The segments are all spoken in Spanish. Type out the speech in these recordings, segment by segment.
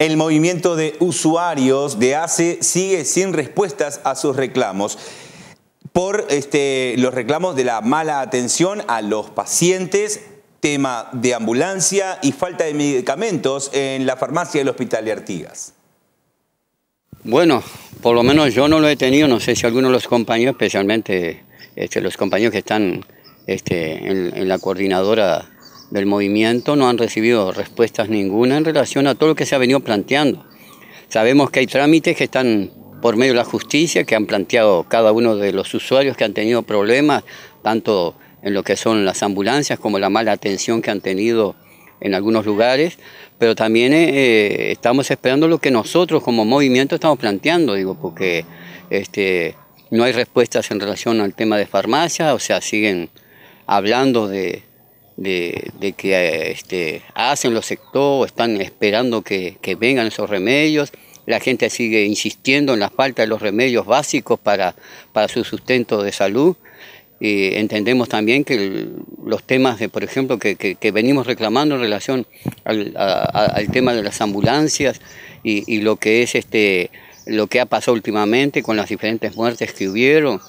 El movimiento de usuarios de ACE sigue sin respuestas a sus reclamos por este, los reclamos de la mala atención a los pacientes, tema de ambulancia y falta de medicamentos en la farmacia del Hospital de Artigas. Bueno, por lo menos yo no lo he tenido, no sé si alguno de los compañeros, especialmente este, los compañeros que están este, en la coordinadora del movimiento no han recibido respuestas ninguna en relación a todo lo que se ha venido planteando. Sabemos que hay trámites que están por medio de la justicia, que han planteado cada uno de los usuarios que han tenido problemas, tanto en lo que son las ambulancias como la mala atención que han tenido en algunos lugares, pero también eh, eh, estamos esperando lo que nosotros como movimiento estamos planteando, digo, porque este, no hay respuestas en relación al tema de farmacia, o sea, siguen hablando de, de, que este, hacen los sectores, están esperando que, vengan esos remedios. La gente sigue insistiendo en la falta de los remedios básicos para, su sustento de salud. entendemos también que los temas de, por ejemplo, que, venimos reclamando en relación al, tema de las ambulancias y, lo que es este lo que ha pasado últimamente con las diferentes muertes que hubieron,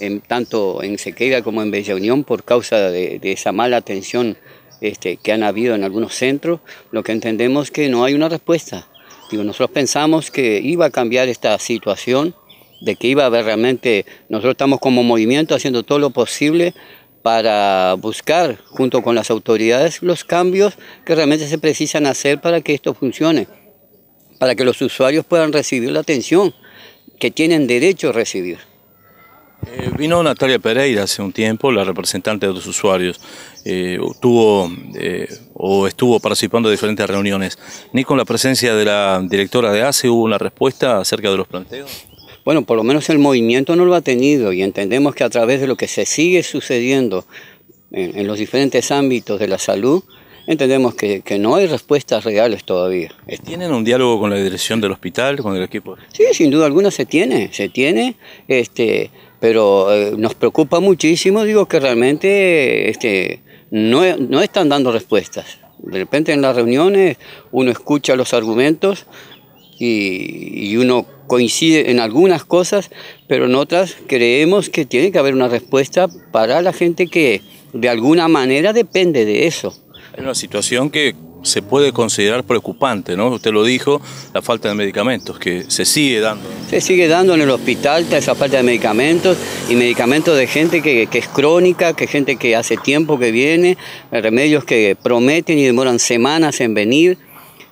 en, tanto en Sequeira como en Bella Unión por causa de, de esa mala atención este, que han habido en algunos centros, lo que entendemos que no hay una respuesta. Digo, nosotros pensamos que iba a cambiar esta situación, de que iba a haber realmente, nosotros estamos como movimiento haciendo todo lo posible para buscar junto con las autoridades los cambios que realmente se precisan hacer para que esto funcione, para que los usuarios puedan recibir la atención que tienen derecho a recibir. Eh, vino Natalia Pereira hace un tiempo, la representante de los usuarios. Eh, eh, o estuvo participando de diferentes reuniones. Ni con la presencia de la directora de ACE hubo una respuesta acerca de los planteos. Bueno, por lo menos el movimiento no lo ha tenido y entendemos que a través de lo que se sigue sucediendo en, los diferentes ámbitos de la salud, entendemos que, no hay respuestas reales todavía. ¿Tienen un diálogo con la dirección del hospital, con el equipo? Sí, sin duda alguna se tiene, se tiene. Este, pero eh, nos preocupa muchísimo, digo, que realmente este, no, e, no están dando respuestas. De repente en las reuniones uno escucha los argumentos y, y, uno coincide en algunas cosas, pero en otras creemos que tiene que haber una respuesta para la gente que de alguna manera depende de eso. Es una situación que se puede considerar preocupante, ¿no? Usted lo dijo, la falta de medicamentos que se sigue dando. Se sigue dando en el hospital esa falta de medicamentos y medicamentos de gente que, que es crónica, que gente que hace tiempo que viene, remedios que prometen y demoran semanas en venir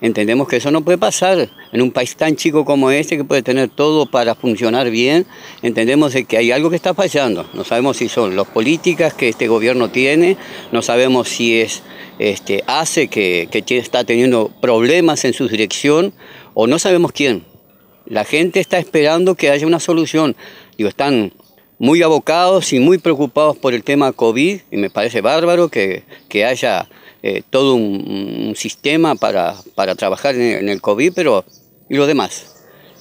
Entendemos que eso no puede pasar en un país tan chico como este que puede tener todo para funcionar bien. Entendemos que hay algo que está fallando. No sabemos si son las políticas que este gobierno tiene, no sabemos si es este, hace que, que está teniendo problemas en su dirección o no sabemos quién. La gente está esperando que haya una solución. Digo, están muy abocados y muy preocupados por el tema COVID, y me parece bárbaro que, haya eh, todo un, sistema para, para, trabajar en, el COVID, pero ¿y lo demás?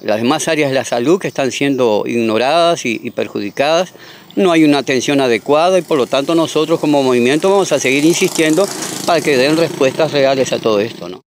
Las demás áreas de la salud que están siendo ignoradas y, y perjudicadas, no hay una atención adecuada y por lo tanto nosotros como movimiento vamos a seguir insistiendo para que den respuestas reales a todo esto. ¿no?